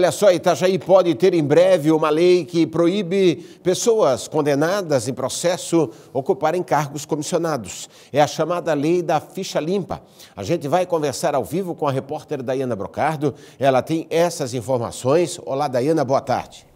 Olha só, Itajaí pode ter em breve uma lei que proíbe pessoas condenadas em processo ocuparem cargos comissionados. É a chamada lei da ficha limpa. A gente vai conversar ao vivo com a repórter Daiana Brocardo. Ela tem essas informações. Olá, Daiana, boa tarde.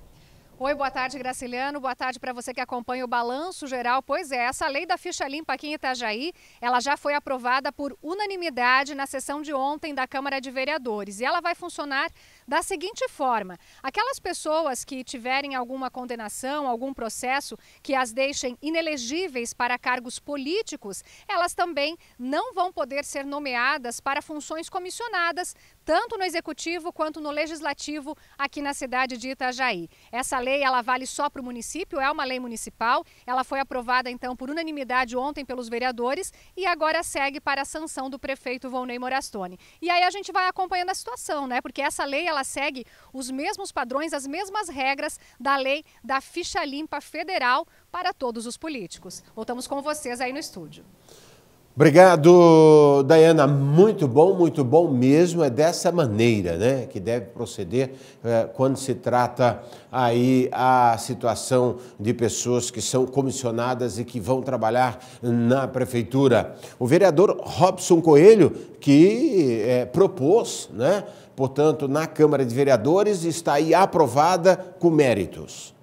Oi, boa tarde, Graciliano. Boa tarde para você que acompanha o Balanço Geral. Pois é, essa lei da ficha limpa aqui em Itajaí, ela já foi aprovada por unanimidade na sessão de ontem da Câmara de Vereadores. E ela vai funcionar da seguinte forma: aquelas pessoas que tiverem alguma condenação, algum processo que as deixem inelegíveis para cargos políticos, elas também não vão poder ser nomeadas para funções comissionadas, tanto no executivo quanto no legislativo aqui na cidade de Itajaí. Essa lei ela vale só para o município, é uma lei municipal, ela foi aprovada então por unanimidade ontem pelos vereadores e agora segue para a sanção do prefeito Volney Morastone. E aí a gente vai acompanhando a situação, né? Porque essa lei ela segue os mesmos padrões, as mesmas regras da lei da ficha limpa federal para todos os políticos. Voltamos com vocês aí no estúdio. Obrigado, Dayana. Muito bom, muito bom mesmo. É dessa maneira né, que deve proceder eh, quando se trata aí a situação de pessoas que são comissionadas e que vão trabalhar na prefeitura. O vereador Robson Coelho, que eh, propôs, né, portanto, na Câmara de Vereadores, está aí aprovada com méritos.